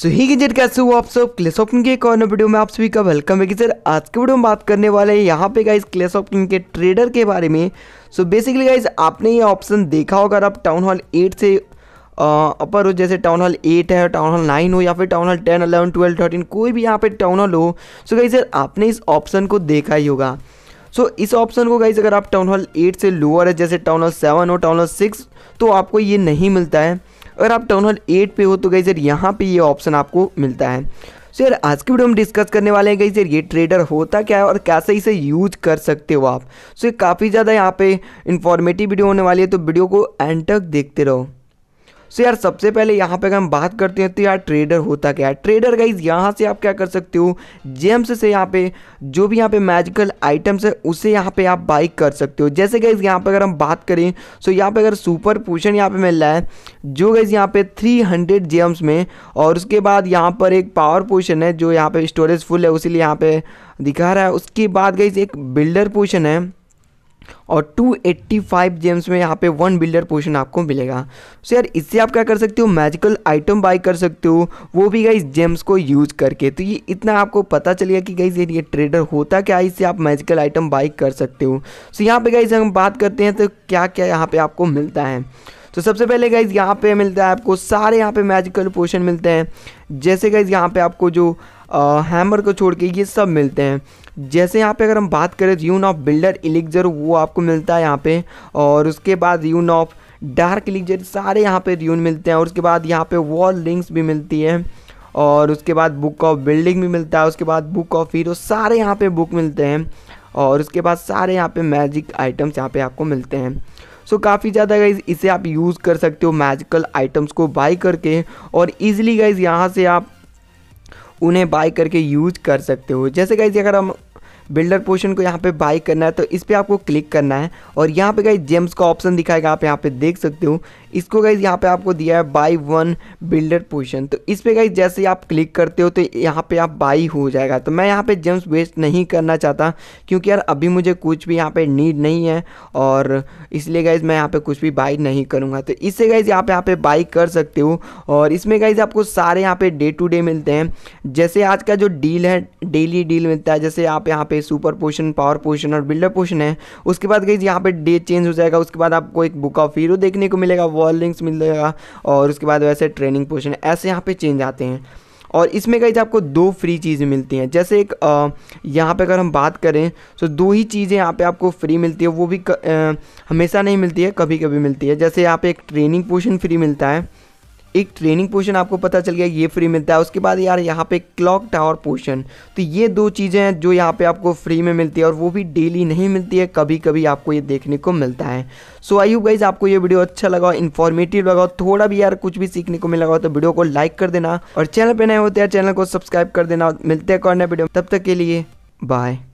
सो ही geyser कैसे हुआ आप सब क्लेस ऑफ के एक और वीडियो में आप सभी का वेलकम है कि सर आज के वीडियो में बात करने वाले हैं यहाँ पे गाइज क्लेस ऑफ के ट्रेडर के बारे में सो बेसिकली गाइज आपने ये ऑप्शन देखा होगा अगर आप टाउन हॉल एट से अपर हो जैसे टाउन हॉल एट है टाउन हॉल नाइन हो या फिर town hall ten eleven twelve thirteen कोई भी यहाँ पर टाउन हॉल हो सो गाइज सर आपने इस ऑप्शन को देखा ही होगा सो so, इस ऑप्शन को गाइज अगर आप टाउन हॉल एट से लोअर है जैसे टाउन हॉल सेवन हो टाउन हॉल सिक्स तो आपको ये नहीं मिलता है अगर आप टाउन हॉल एट पे हो तो गई सर यहाँ पे ये ऑप्शन आपको मिलता है सो यार आज की वीडियो हम डिस्कस करने वाले हैं गई सर ये ट्रेडर होता क्या है और कैसे इसे यूज कर सकते हो आप सो ये काफ़ी ज़्यादा यहाँ पे इन्फॉर्मेटिव वीडियो होने वाली है तो वीडियो को एंड तक देखते रहो सो तो यार सबसे पहले यहाँ पे अगर हम बात करते हैं तो यार ट्रेडर होता क्या है ट्रेडर गाइज यहाँ से आप क्या कर सकते हो जेम्स से यहाँ पे जो भी यहाँ पे मैजिकल आइटम्स है उसे यहाँ पे आप बाइक कर सकते हो जैसे गाइज यहाँ पे अगर हम बात करें सो तो यहाँ पे अगर सुपर पोषण यहाँ पे मिल रहा है जो गाइज यहाँ पे थ्री हंड्रेड में और उसके बाद यहाँ पर एक पावर पोषण है जो यहाँ पे स्टोरेज फुल है उसी यहाँ पे दिखा रहा है उसके बाद गाइज एक बिल्डर पोषण है और 285 जेम्स में यहाँ पे वन बिल्डर पोशन आपको मिलेगा सो यार इससे आप क्या कर सकते हो मैजिकल आइटम बाई कर सकते हो वो भी गाइज जेम्स को यूज करके तो ये इतना आपको पता चलेगा कि गाइज ये ट्रेडर होता क्या इससे आप मैजिकल आइटम बाई कर सकते हो सो यहाँ पे गाइज हम बात करते हैं तो क्या क्या यहाँ पे आपको मिलता है तो सबसे पहले गाइज यहाँ पे मिलता है आपको सारे यहाँ पे मैजिकल पोशन मिलते हैं जैसे गाइज यहाँ पे आपको जो हैमर को छोड़ के ये सब मिलते हैं जैसे यहाँ पे अगर हम बात करें यून ऑफ बिल्डर इलिक्जर वो आपको मिलता है यहाँ पे और उसके बाद यून ऑफ डार्क इलिक्जर सारे यहाँ पे यून मिलते हैं और उसके बाद यहाँ पे वॉल लिंक्स भी मिलती है और उसके बाद बुक ऑफ बिल्डिंग भी मिलता है उसके बाद बुक ऑफ हीरो सारे यहाँ पे बुक मिलते हैं और उसके बाद सारे यहाँ पे मैजिक आइटम्स यहाँ पे आपको मिलते हैं सो so, काफ़ी ज़्यादा गाइज इसे आप यूज़ कर सकते हो मैजिकल आइटम्स को बाई करके और ईजिली गाइज यहाँ से आप उन्हें बाई करके यूज कर सकते हो जैसे गाइज अगर हम बिल्डर पोर्शन को यहाँ पे बाई करना है तो इस पर आपको क्लिक करना है और यहाँ पे गाइज जेम्स का ऑप्शन दिखाएगा आप यहाँ पे देख सकते हो इसको गाइज यहाँ पे आपको दिया है बाई वन बिल्डर पोजिशन तो इस पर गाइज जैसे आप क्लिक करते हो तो यहाँ पे आप बाई हो जाएगा तो मैं यहाँ पे जेम्स वेस्ट नहीं करना चाहता क्योंकि यार अभी मुझे कुछ भी यहाँ पे नीड नहीं है और इसलिए गाइज मैं यहाँ पे कुछ भी बाई नहीं करूँगा तो इससे गाइज यहाँ पे यहाँ पे बाई कर सकते हो और इसमें गाइज आपको सारे यहाँ पे डे टू डे मिलते हैं जैसे आज का जो डील है डेली डील मिलता है जैसे आप यहाँ पे सुपर पोशन पावर पोशन और बिल्डर पोशन है उसके बाद गाइज यहाँ पे डे चेंज हो जाएगा उसके बाद आपको एक बुक ऑफ हीरो देखने को मिलेगा वो कॉल लिंक्स मिल जाएगा और उसके बाद वैसे ट्रेनिंग पोर्शन ऐसे यहाँ पे चेंज आते हैं और इसमें कहीं आपको दो फ्री चीज़ें मिलती हैं जैसे एक यहाँ पे अगर हम बात करें तो दो ही चीज़ें यहाँ पे आपको फ्री मिलती है वो भी क, आ, हमेशा नहीं मिलती है कभी कभी मिलती है जैसे यहाँ पे एक ट्रेनिंग पोर्शन फ्री मिलता है एक ट्रेनिंग पोर्शन आपको पता चल गया ये फ्री मिलता है उसके बाद यार यहाँ पे क्लॉक टावर पोर्शन तो ये दो चीज़ें हैं जो यहाँ पे आपको फ्री में मिलती है और वो भी डेली नहीं मिलती है कभी कभी आपको ये देखने को मिलता है सो आई यू गाइज आपको ये वीडियो अच्छा लगा इन्फॉर्मेटिव लगा थोड़ा भी यार कुछ भी सीखने को मिला हो तो वीडियो को लाइक कर देना और चैनल पर नए होते हैं चैनल को सब्सक्राइब कर देना मिलते हैं कॉर्नर वीडियो तब तक के लिए बाय